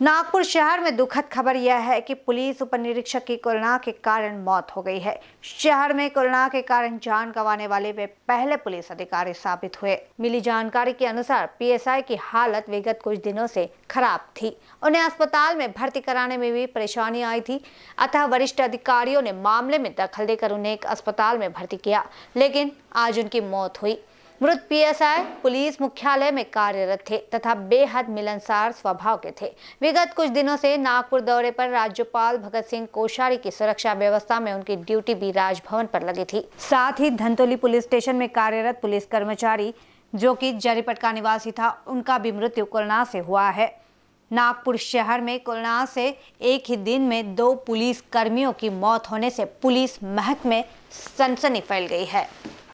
नागपुर शहर में दुखद खबर यह है कि पुलिस उपनिरीक्षक की कोरोना के कारण मौत हो गई है शहर में कोरोना के कारण जान गंवाने वाले वे पहले पुलिस अधिकारी साबित हुए मिली जानकारी के अनुसार पीएसआई की हालत विगत कुछ दिनों से खराब थी उन्हें अस्पताल में भर्ती कराने में भी परेशानी आई थी अतः वरिष्ठ अधिकारियों ने मामले में दखल देकर उन्हें एक अस्पताल में भर्ती किया लेकिन आज उनकी मौत हुई मृत पीएसआई पुलिस मुख्यालय में कार्यरत थे तथा बेहद मिलनसार स्वभाव के थे विगत कुछ दिनों से नागपुर दौरे पर राज्यपाल भगत सिंह कोश्यारी की सुरक्षा व्यवस्था में उनकी ड्यूटी भी राजभवन पर लगी थी साथ ही धनतोली पुलिस स्टेशन में कार्यरत पुलिस कर्मचारी जो कि जरीपट का निवासी था उनका भी मृत्यु कोरोना से हुआ है नागपुर शहर में कोरोना से एक ही दिन में दो पुलिस कर्मियों की मौत होने से पुलिस महकमे में सनसनी फैल गई है